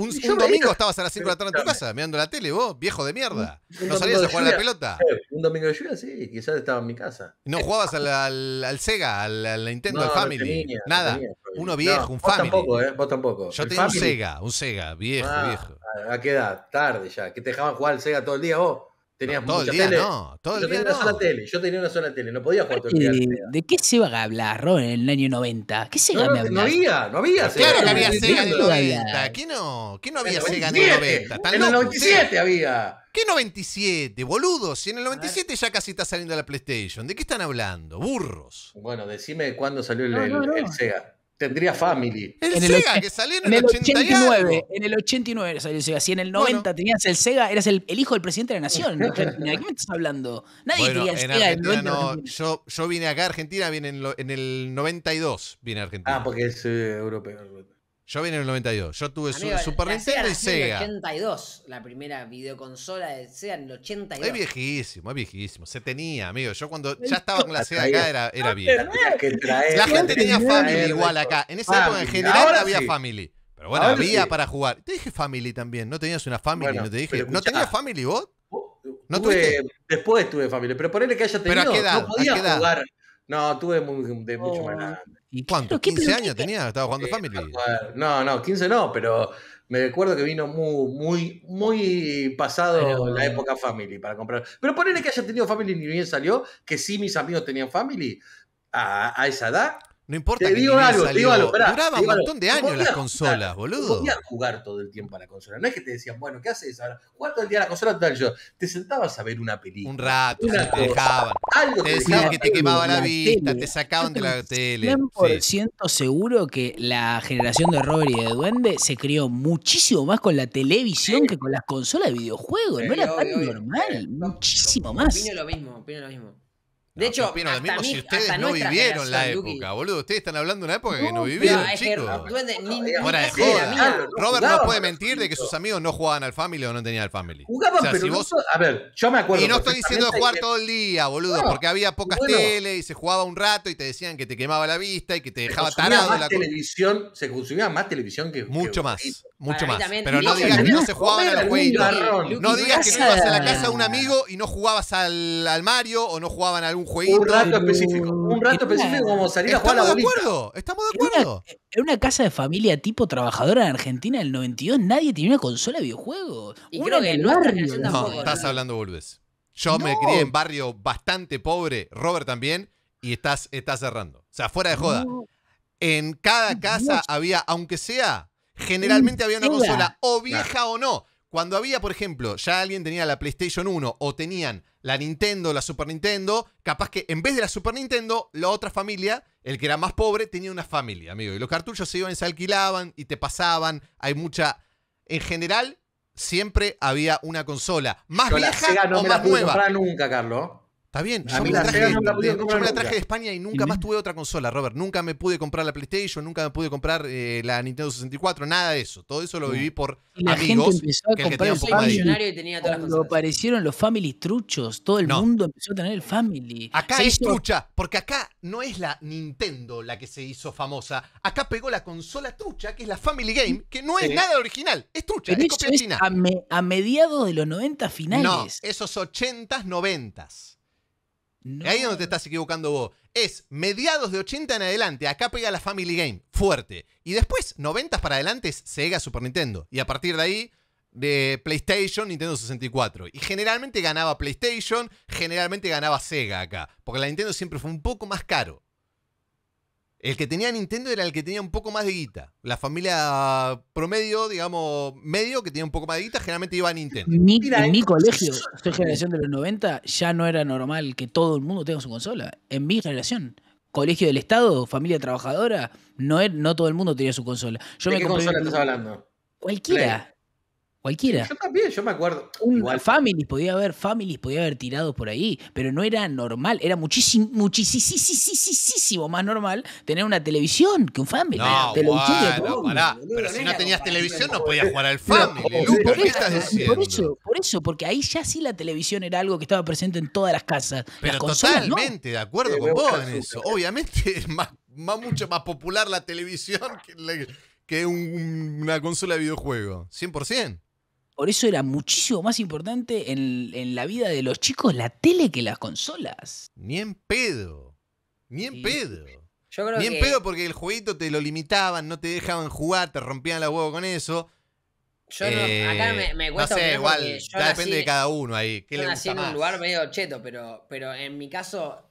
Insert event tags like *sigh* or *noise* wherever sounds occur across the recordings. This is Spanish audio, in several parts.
Un, domingo estabas a las 5 de la tarde en tu casa, mirando la tele, vos, viejo de mierda. no salías a jugar a la pelota. Eh, un domingo de lluvia, sí, quizás estaba en mi casa. No eh, jugabas ah. al, Sega, al, Nintendo, Family. Nada. Uno viejo, un un vos Family. Tampoco, ¿eh? Vos tampoco. Yo tenía un Sega, un Sega, viejo, ah, viejo. ¿A qué edad? Tarde ya. Que te dejaban jugar al Sega todo el día vos. Tenías todo tele. no, Yo día tenía una sola tele, yo tenía una sola tele, no podía jugar todo el ¿De qué se va a hablar, Ron, en el año 90? ¿Qué Sega me a no, hablar? No había, no había. Sega. Claro que había Sega en el 90. ¿Qué no? había Sega en el 90? en el 97 había. ¿Qué 97, boludo? Si en el 97 ya casi está saliendo la PlayStation. ¿De qué están hablando? Burros. Bueno, decime cuándo salió el Sega tendría Family. El en Sega el, que salió en, el 89. En el 89 salió el Sega. Si en el 90 tenías el Sega, eras el, hijo del presidente de la nación. *laughs* ¿De qué me estás hablando? Nadie tenía el Sega el 90 yo, yo, vine acá a Argentina, vine en, el 92. Vine a Argentina. Ah, porque es eh, europeo. Yo vine en el 92. Yo tuve Super Nintendo y Sega. el 82, la primera videoconsola de Sega en el 82. Es viejísimo, es viejísimo. Se tenía, amigo. Yo cuando ya estaba con la Sega acá era, era ah, viejo. La gente tenía Family igual acá. En esa época en general había Family. Pero bueno, había para jugar. Te dije Family también. No tenías una Family, no te dije. ¿No tenías Family vos? ¿No tuve, Después tuve Family, pero ponele que haya tenido. Pero no podía jugar no, tuve de mucho más oh. grande. ¿Y cuánto? ¿15 años tenía? ¿Estaba jugando Family? No, no, 15 no, pero me recuerdo que vino muy, muy, muy pasado la época Family para comprar. Pero ponele que haya tenido Family ni bien salió, que sí mis amigos tenían Family a, a esa edad, no importa. Te digo algo, te digo algo. Duraba un montón de años las consolas, boludo. No podías jugar todo el tiempo a la consola. No es que te decían, bueno, ¿qué haces ahora? ¿cuánto todo el día a la consola, tal yo. Te sentabas a ver una película. Un rato, te dejaban. Algo te, decían que te quemaba la, vista, te sacaban de la tele. 100% seguro que la generación de Robert y de Duende se crió muchísimo más con la televisión que con las consolas de videojuegos. no era tan normal. Muchísimo más. Opino lo mismo, opino lo mismo. De hecho, hasta lo mismo si ustedes no vivieron la época, boludo. Ustedes están hablando de una época que no vivieron, chicos. Robert no puede mentir de que sus amigos no jugaban al Family o no tenían al Family. Jugaban, o sea, pero si vos... a ver, yo me acuerdo. Y no estoy diciendo de jugar todo el día, boludo, porque había pocas teles tele y se jugaba un rato y te decían que te quemaba la vista y que te dejaba tarado. la televisión, se consumía más televisión que. Mucho más. Mucho más. Pero no digas que no se jugaban al juego. No digas que no ibas a la casa de un amigo y no jugabas al Mario o no jugaban al un rato específico. Un rato específico como salir a jugar Estamos de acuerdo, estamos de acuerdo. En una, casa de familia tipo trabajadora en Argentina del 92 nadie tenía una consola de videojuegos. que no, estás hablando boludez Yo me crié en barrio bastante pobre, Robert también, y estás, estás cerrando. O sea, fuera de joda. En cada casa había, aunque sea, generalmente había una consola, o vieja o no. Cuando había, por ejemplo, ya alguien tenía la PlayStation 1 o tenían la Nintendo, la Super Nintendo, capaz que en vez de la Super Nintendo, la otra familia, el que era más pobre, tenía una familia, amigo. Y los cartuchos se iban, se alquilaban y te pasaban. Hay mucha... En general, siempre había una consola más vieja o más nueva. nunca, Carlos. Está bien, yo me, la traje, de, España y nunca más tuve otra consola, Robert. Nunca me pude comprar la PlayStation, nunca me pude comprar eh, la Nintendo 64, nada de eso. Todo eso lo viví por la amigos. Gente empezó a que comprar que aparecieron los family truchos, todo el mundo empezó a tener el family. Acá es trucha, porque acá no es la Nintendo la que se hizo famosa. Acá pegó la consola trucha, que es la Family Game, que no es nada original. Es trucha, es copia china. A, mediados de los 90 finales. esos 80s, 90s. Ahí es donde te estás equivocando vos. Es mediados de 80 en adelante, acá pega la Family Game, fuerte. Y después, 90 para adelante es Sega Super Nintendo. Y a partir de ahí, de PlayStation, Nintendo 64. Y generalmente ganaba PlayStation, generalmente ganaba Sega acá. Porque la Nintendo siempre fue un poco más caro. El que tenía Nintendo era el que tenía un poco más de guita. La familia promedio, digamos, medio, que tenía un poco más de guita, generalmente iba a Nintendo. en mi colegio, soy generación de los 90, ya no era normal que todo el mundo tenga su consola. En mi generación, colegio del Estado, familia trabajadora, no, er, no todo el mundo tenía su consola. Yo ¿De qué consola estás hablando? Cualquiera. Cualquiera. Yo también, yo me acuerdo. Igual. Family podía haber families, podía haber tirado por ahí, pero no era normal, era muchísimo, muchísimo más normal tener una televisión que un family. pero si no tenías televisión no podías jugar al family. por, eso, por eso, porque ahí ya sí la televisión era algo que estaba presente en todas las casas. Pero totalmente, de acuerdo con vos en eso. Obviamente es más, más, mucho más popular la televisión que, una consola de videojuego, 100%. Por eso era muchísimo más importante en, la vida de los chicos la tele que las consolas. Ni en pedo. Ni en pedo. Yo Ni en pedo porque el jueguito te lo limitaban, no te dejaban jugar, te rompían la huevo con eso. Yo no, acá eh, me, cuesta. No sé, igual, depende de cada uno ahí. nací en un lugar medio cheto, pero, pero en mi caso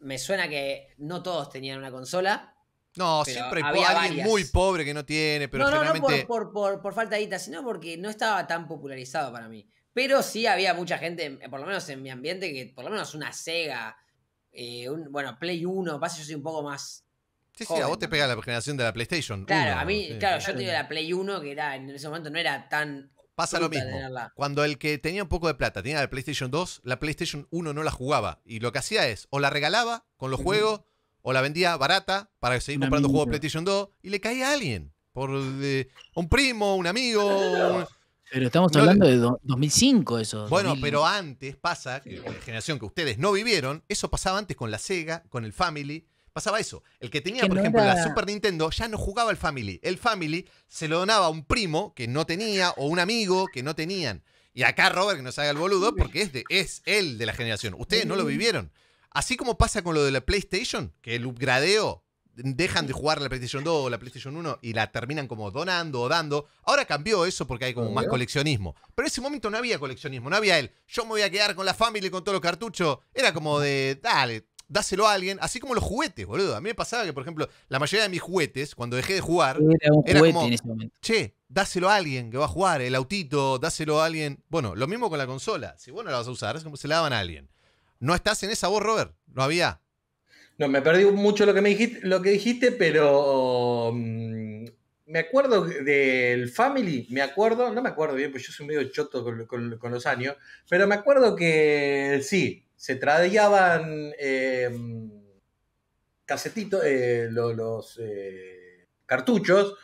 me suena que no todos tenían una consola. No, siempre hay alguien muy pobre que no tiene, pero no, no, No por, por, sino porque no estaba tan popularizado para mí. Pero sí había mucha gente, por lo menos en mi ambiente, que por lo menos una Sega, eh, un, bueno, Play 1, pasa yo soy un poco más... Sí, sí, a vos te pega la generación de la PlayStation. Claro, a mí, claro, yo tenía la Play 1 que era, en ese momento no era tan... Pasa lo mismo. Cuando el que tenía un poco de plata tenía la PlayStation 2, la PlayStation 1 no la jugaba. Y lo que hacía es, o la regalaba con los juegos, o la vendía barata para seguir comprando juegos de PlayStation 2 y le caía a alguien. Por un primo, un amigo. Pero estamos hablando de 2005 eso. Bueno, pero antes pasa, que la generación que ustedes no vivieron, eso pasaba antes con la Sega, con el Family. Pasaba eso. El que tenía, por ejemplo, la Super Nintendo ya no jugaba el Family. El Family se lo donaba a un primo que no tenía o un amigo que no tenían. Y acá Robert que se haga el boludo porque es, es el de la generación. Ustedes no lo vivieron. Así como pasa con lo de la PlayStation, que el upgradeo dejan de jugar la PlayStation 2 o la PlayStation 1 y la terminan como donando o dando. Ahora cambió eso porque hay como más coleccionismo. Pero en ese momento no había coleccionismo, no había él. Yo me voy a quedar con la y con todos los cartuchos. Era como de, dale, dáselo a alguien. Así como los juguetes, boludo. A mí me pasaba que, por ejemplo, la mayoría de mis juguetes, cuando dejé de jugar, era, como, che, dáselo a alguien que va a jugar, el autito, dáselo a alguien. Bueno, lo mismo con la consola. Si vos no la vas a usar, es como se la daban a alguien. No estás en esa voz, Robert. No había. No, me perdí mucho lo que me dijiste, lo que pero mm, me acuerdo del Family, me acuerdo, no me acuerdo bien, pues yo soy medio choto con, los años, pero me acuerdo que sí, se tradeaban eh, mm, casetitos, eh, los, eh, cartuchos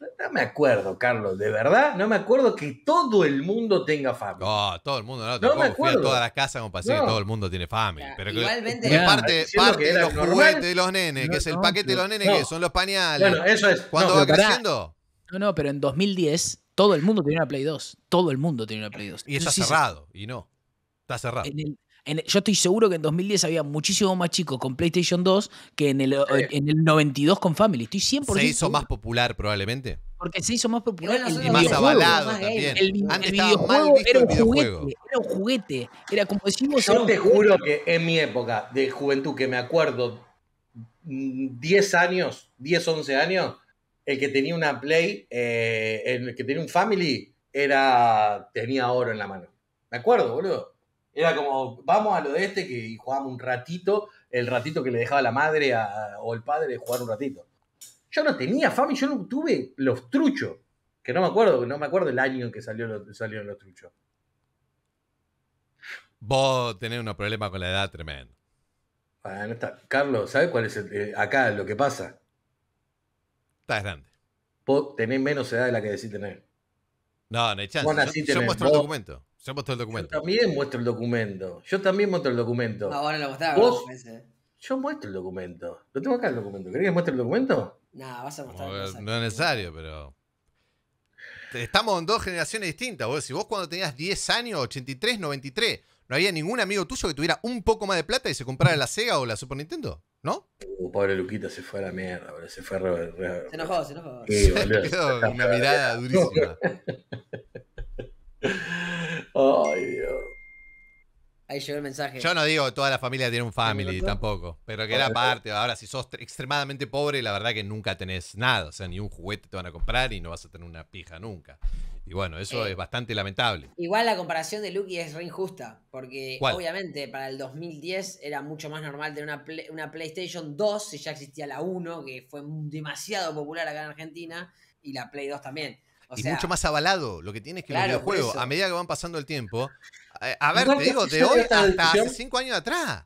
no me acuerdo, Carlos, de verdad, no me acuerdo que todo el mundo tenga fama. No, todo el mundo, no, no me acuerdo. todas las casas como para decir que todo el mundo tiene fama. pero igualmente, que, parte, parte de los juguetes de los nenes, que es el paquete de los nenes, que son los pañales. Bueno, eso es. Cuando va creciendo. No, no, pero en 2010 todo el mundo tenía una Play 2. Todo el mundo tenía una Play 2. Y está cerrado, y no. Está cerrado yo estoy seguro que en 2010 había muchísimo más chicos con PlayStation 2 que en el, en el 92 con Family. Estoy 100%. Se hizo más popular probablemente. Porque se hizo más popular y más avalado también. El, videojuego era un juguete, era un juguete. Era como decimos. Yo te juro que en mi época de juventud, que me acuerdo, 10 mm, años, 10, 11 años, el que tenía una Play, eh, el que tenía un Family, era tenía oro en la mano. Me acuerdo, boludo. Era como, vamos a lo de este que y un ratito, el ratito que le dejaba la madre o el padre jugar un ratito. Yo no tenía fama yo no tuve los truchos. Que no me acuerdo, no me acuerdo el año en que salió, salieron los truchos. Vos tenés un problema con la edad tremendo. Bueno, ah, Carlos, ¿sabes cuál es eh, acá lo que pasa? Estás grande. Vos tenés menos edad de la que decís tener. No, no hay chance. yo, el documento. Yo el documento. Yo también muestro el documento. Yo también muestro el documento. Ah, ahora lo ¿Vos? Yo muestro el documento. Lo tengo acá el documento. ¿Querés que muestre el documento? No, vas a mostrar. no es necesario, pero. Estamos en dos generaciones distintas, vos. Si vos cuando tenías 10 años, 83, 93, no había ningún amigo tuyo que tuviera un poco más de plata y se comprara la Sega o la Super Nintendo, ¿no? Uh, pobre Luquita se fue a la mierda, se fue a Se enojó, se enojó. *laughs* se quedó una mirada durísima. *laughs* Ay, Dios. Ahí llegó el mensaje. Yo no digo que toda la familia tiene un family tampoco, pero que era parte. Ahora, si sos extremadamente pobre, la verdad que nunca tenés nada. O sea, ni un juguete te van a comprar y no vas a tener una pija nunca. Y bueno, eso eh, es bastante lamentable. Igual la comparación de Lucky es re injusta, porque obviamente para el 2010 era mucho más normal tener una, una PlayStation 2, si ya existía la 1, que fue demasiado popular acá en Argentina, y la Play 2 también y mucho más avalado. Lo que tienes que claro, los videojuegos, a medida que van pasando el tiempo, eh, a ver, te digo, de hoy hasta hace cinco años atrás.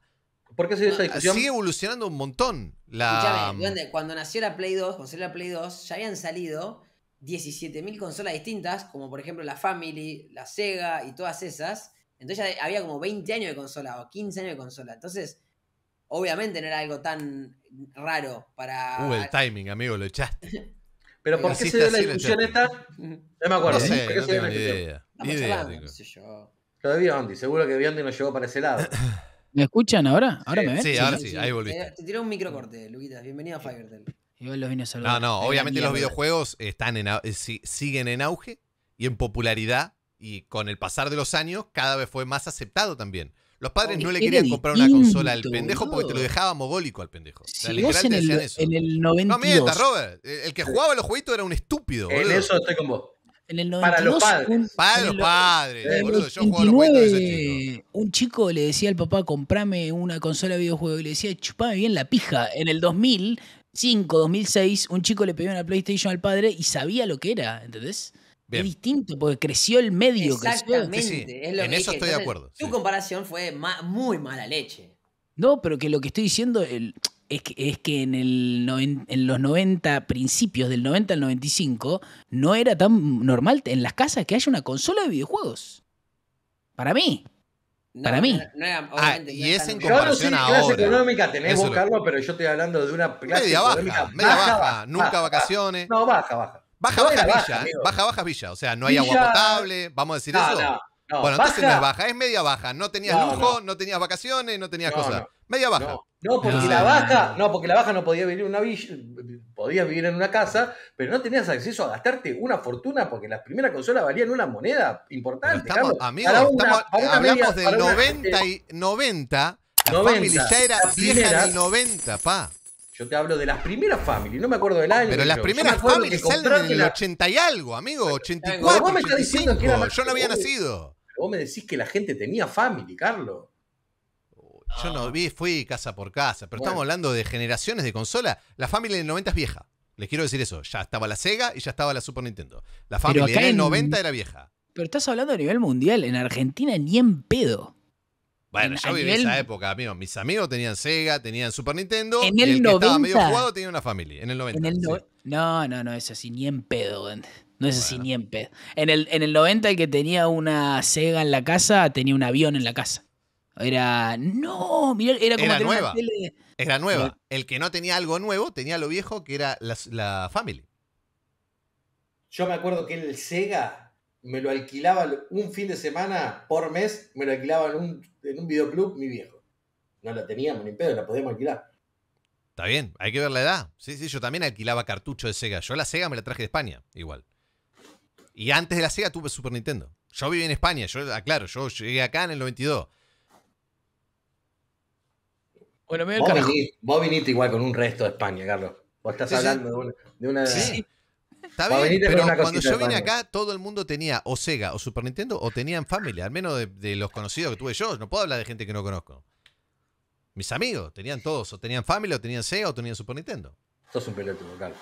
¿Por qué se esa ah, discusión? Sigue evolucionando un montón. La... cuando nació la Play 2, cuando la Play 2, ya habían salido 17.000 consolas distintas, como por ejemplo la Family, la Sega y todas esas. Entonces ya había como 20 años de consola o 15 años de consola. Entonces, obviamente no era algo tan raro para. Uh, el timing, amigo, lo echaste. *laughs* Pero ¿por qué se dio la discusión esta? No me acuerdo. sí, sé, ¿Por se dio la discusión. no sé yo. Lo de Biondi, seguro que Biondi nos llevó para ese lado. *coughs* ¿Me escuchan ahora? ¿Ahora sí, me ven? Sí, ahora sí, ahí volví. Eh, te tiré un microcorte, Luquitas. Bienvenido a Fivertel. Igual los vine a saludar. No, no, obviamente los videojuegos están en, eh, siguen en auge y en popularidad y con el pasar de los años cada vez fue más aceptado también. Los padres no le querían comprar una consola al pendejo porque te lo dejaba mogólico al pendejo. Si vos en, el, eso. en el 92. No Robert. El que jugaba los jueguitos era un estúpido. En eso estoy con vos. En el 92, para los padres. para los padres. chico. Un chico le decía al papá, comprame una consola de videojuego. Y le decía, chupame bien la pija. En el 2005, 2006, un chico le pidió una PlayStation al padre y sabía lo que era, ¿entendés? Es distinto porque creció el medio. Exactamente. en eso estoy de acuerdo. tu comparación fue muy mala leche. No, pero que lo que estoy diciendo es, que, en, el en los 90, principios del 90 al 95, no era tan normal en las casas que haya una consola de videojuegos. Para mí. para mí. No, era, ah, y es en comparación claro, clase económica tenés vos, pero yo estoy hablando de una clase media baja, económica media baja, nunca vacaciones. No, baja, baja. Baja, baja, villa. Baja, baja, villa. O sea, no hay agua potable, vamos a decir eso. bueno, entonces no es baja, es media baja. No tenías lujo, no. tenías vacaciones, no tenías cosas. Media baja. No, porque la baja, no, porque la baja no podía vivir en una villa, podías vivir en una casa, pero no tenías acceso a gastarte una fortuna porque las primeras consolas valían una moneda importante. estamos, amigos, hablamos 90 y 90. La familia ya era vieja del 90, pa. Yo te hablo de las primeras Family, no me acuerdo del año. Pero las primeras Family salen en el 80 y algo, amigo, 84, yo no había nacido. vos me decís que la gente tenía Family, Carlos. Yo no ah. vi, fui casa por casa, pero estamos hablando de generaciones de consola. La Family del 90 es vieja. Les quiero decir eso, ya estaba la Sega y ya estaba la Super Nintendo. La Family en el 90 era vieja. Pero estás hablando a nivel mundial, en Argentina ni en pedo. Bueno, yo viví esa época, amigos. Mis amigos tenían Sega, tenían Super Nintendo. En el, y el 90. Que estaba medio jugado tenía una familia. En el 90. no... no, no, no, es así, ni en pedo. No es así, ni en pedo. En el, en el 90, el que tenía una Sega en la casa tenía un avión en la casa. Era. No, mira era como. Era tener nueva. tele... Era nueva. El que no tenía algo nuevo tenía lo viejo que era la, la family. Yo me acuerdo que el Sega me lo alquilaba un fin de semana por mes, me lo alquilaban en un, en videoclub mi viejo. No la teníamos ni pedo, la podíamos alquilar. Está bien, hay que ver la edad. Sí, sí, yo también alquilaba cartucho de Sega. Yo la Sega me la traje de España, igual. Y antes de la Sega tuve Super Nintendo. Yo viví en España, yo aclaro, ah, yo llegué acá en el 92. Bueno, vos, viniste, igual con un resto de España, Carlos. Vos estás hablando de una... De Está pero cuando yo vine acá, todo el mundo tenía o Sega o Super Nintendo o tenían Family, al menos de, los conocidos que tuve yo. No puedo hablar de gente que no conozco. Mis amigos tenían todos, o tenían Family, o tenían Sega, o tenían Super Nintendo. es un pelotudo, claro.